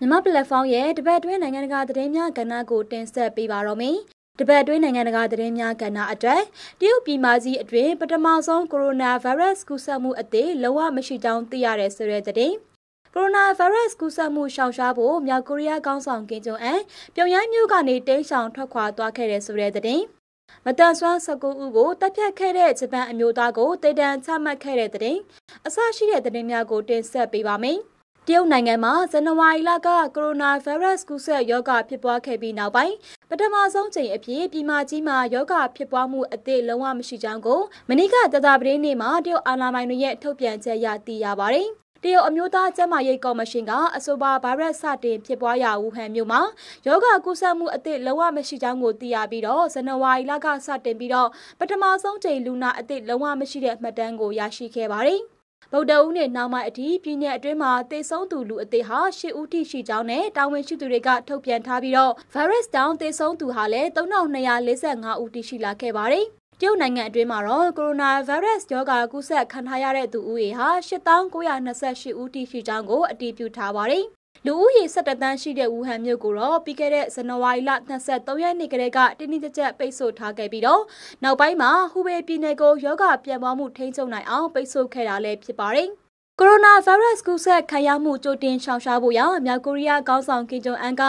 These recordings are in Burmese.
မြန်မာ platform ရဲ့တပတ်အတွင်းနိုင်ငံတကာသတင်းများကဏ္ဍကိုတင်ဆက်ပေးပါတော့မယ်။တပတ်အတွင်းနိုင်ငံတကာသတင်းများကဏ္ဍအတွက်တရုတ်ပြည်မကြီးအတွင်းပထမဆုံးကိုရိုနာဗိုင်းရပ်စ်ကူးစက်မှုအသေးလုံးဝမရှိကြောင်းသိရတဲ့ဆိုတဲ့သတင်း။ကိုရိုနာဗိုင်းရပ်စ်ကူးစက်မှုရှောင်ရှားဖို့မြောက်ကိုရီးယားကောင်းဆောင်ကင်ဂျုံအန်ပြုံရိုင်းမြို့ကနေတိမ်းရှောင်ထွက်ခွာသွားခဲ့တဲ့ဆိုတဲ့သတင်း။မတန်ဆွမ်း19ဦးကိုတပ်ဖြတ်ခဲ့တဲ့ဂျပန်အမျိုးသားကိုတိတ်တန်ချမှတ်ခဲ့တဲ့တဲ့တင်အဆရှိတဲ့တဲ့တင်များကိုတင်ဆက်ပေးပါမယ်။တရုတ်နိုင်ငံမှာဇန်နဝါရီလကကိုရိုနာဗိုင်းရပ်စ်ကူးစက်ရောဂါဖြစ်ပွားခဲ့ပြီးနောက်ပိုင်းပထမဆုံးချိန်အဖြစ်ပြည်မကြီးမှာရောဂါဖြစ်ပွားမှုအသစ်လုံးဝမရှိကြောင်းကိုမနီကတသာပတင်းနေ့မှာတရုတ်အာဏာပိုင်တွေရဲ့ထုတ်ပြန်ချက်အရသိရပါတယ်။တရုတ်အမျိုးသားကျန်းမာရေးကော်မရှင်ကအဆိုပါဗိုင်းရပ်စ်စတင်ဖြစ်ပွားရာဝူဟန်မြို့မှာယောဂကူးစက်မှုအသစ်လုံးဝမရှိကြောင်းကိုသိရပြီးတော့ဇန်နဝါရီလကစတင်ပြီးတော့ပထမဆုံးချိန်လူနာအသစ်လုံးဝမရှိတဲ့မှတ်တမ်းကိုရရှိခဲ့ပါတယ်။ဗုဒ္ဓဦးနဲ့နောက်ပိုင်းအထိပြည်နယ်အတွင်းမှာသေဆုံးသူလူအသေးဟာ၈ဦးထိရှိကြောင်းနဲ့တာဝန်ရှိသူတွေကထုတ်ပြန်ထားပြီးတော့ virus down သေဆုံးသူဟာလည်း3245ဦးထိရှိလာခဲ့ပါတယ်။တရုတ်နိုင်ငံအတွင်းမှာတော့ကိုရိုနာဗိုင်းရပ်စ်ရောဂါကူးစက်ခံထားရတဲ့သူဦးရေဟာ8928ဦးထိရှိကြောင်းကိုအတည်ပြုထားပါတယ်။လူဦးရေ17တန်းရှိတဲ့ဝူဟန်မြို့ကိုတော့ပြီးခဲ့တဲ့ဇန်နဝါရီလ23ရက်နေ့ကတည်းကတင်းတင်းကြပ်ကြပ်ပိတ်ဆို့ထားခဲ့ပြီးတော့နောက်ပိုင်းမှာဟူဘေပြည်နယ်ကိုရောဂါပြန့်ပွားမှုထိန်းချုပ်နိုင်အောင်ပိတ်ဆို့ခဲ့တာလည်းဖြစ်ပါတယ်။ကိုရိုနာဗိုင်းရပ်စ်ကူးစက်ခံရမှုကြိုတင်ရှောင်ရှားဖို့ရမြောက်ကိုရီးယားခေါင်းဆောင်ကင်ဂျုံအန်က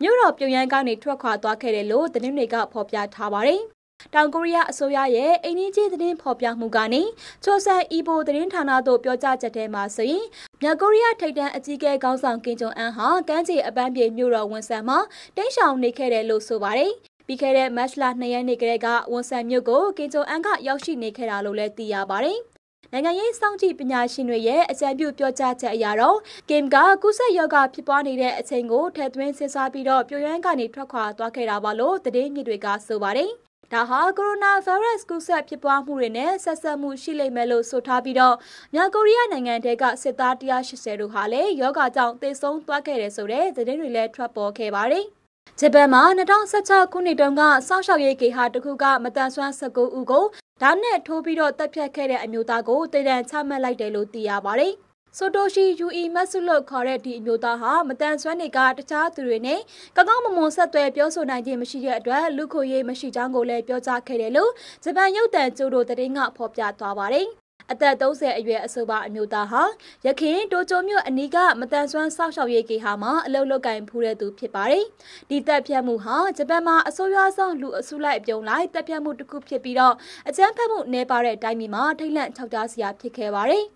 မြို့တော်ပြုံယမ်းကနေထွက်ခွာသွားခဲ့တယ်လို့သတင်းတွေကဖော်ပြထားပါတယ်။တောင်ကိုရီးယားအစိုးရရဲ့အိန္ဒိယသတင်းဖော်ပြမှုကနေချိုဆန်အီဘိုသတင်းဌာနတို့ပြောကြားချက်ထဲမှာဆိုရင်မြောက်ကိုရီးယားထိပ်တန်းအကြီးအကဲခေါင်းဆောင်ကင်ဂျုံအန်ဟာကမ်းခြေအပန်းပြေမြို့တော်ဝန်ဆန်မှာတိန့်ရှောင်နေခဲ့တယ်လို့ဆိုပါတယ်။ပြီးခဲ့တဲ့မတ်လ2ရက်နေ့ကလေးကဝန်ဆန်မြို့ကိုကင်ဂျုံအန်ကရောက်ရှိနေခဲ့တာလို့လည်းသိရပါတယ်။နိုင်ငံရေးစောင့်ကြည့်ပညာရှင်တွေရဲ့အကြံပြုပြောကြားချက်အရတော့ကင်ကကုဆက်ယောဂဖြစ်ပွားနေတဲ့အချိန်ကိုထည့်သွင်းစဉ်းစားပြီးတော့ပြိုရန်ကနေထွက်ခွာသွားခဲ့တာပါလို့သတင်းမြစ်တွေကဆိုပါတယ်ဒါဟာကိုရိုနာဗိုင်းရပ်စ်ကူးစက်ဖြစ်ပွားမှုတွေနဲ့ဆက်စပ်မှုရှိလိမ့်မယ်လို့ဆိုထားပြီးတော့မြောက်ကိုရီးယားနိုင်ငံတဲကစစ်သား180တို့ဟာလည်းယောဂကြောင့်သေဆုံးသွားခဲ့တယ်ဆိုတဲ့သတင်းတွေလည်းထွက်ပေါ်ခဲ့ပါတယ်။ဂျပန်မှာ2016ခုနှစ်တုန်းကစောင့်ရှောက်ရေးကေဟာတစ်ခုကမတန်ဆွမ်း19ဦးကိုဒါနဲ့ထိုးပြီးတော့တပ်ဖြတ်ခဲ့တဲ့အမျိုးသားကိုတည်တံ့ချမှတ်လိုက်တယ်လို့သိရပါတယ်။ဆိုတိုရှိ UE မတ်ဆုလုတ်ခေါ်တဲ့ဒီအမျိုးသားဟာမတန်ဆွမ်းတွေကတခြားသူတွေနဲ့ကကောင်းမမွန်ဆက်သွယ်ပြောဆိုနိုင်ခြင်းမရှိတဲ့အတွက်လူခွေရေးမရှိကြောင်းကိုလည်းပြောကြားခဲ့တယ်လို့ဂျပန်ရုပ်သံကျိုဒိုသတင်းကဖော်ပြသွားပါတယ်အသက်30အရွယ်အဆိုပါအမျိုးသားဟာရခင်တိုချိုမြို့အနီးကမတန်ဆွမ်းစောက်ရှောက်ရေးကေဟာမှာအလုပ်လုပ်ကင်ဖူးတဲ့သူဖြစ်ပါတယ်။ဒီတပ်ဖြတ်မှုဟာဂျပန်မှာအဆိုးရွားဆုံးလူအစုလိုက်အပြုံလိုက်တပ်ဖြတ်မှုတစ်ခုဖြစ်ပြီးတော့အကြမ်းဖက်မှုနှဲပါတဲ့တိုင်းပြည်မှာထိတ်လန့်ခြောက်ခြားစရာဖြစ်ခဲ့ပါတယ်။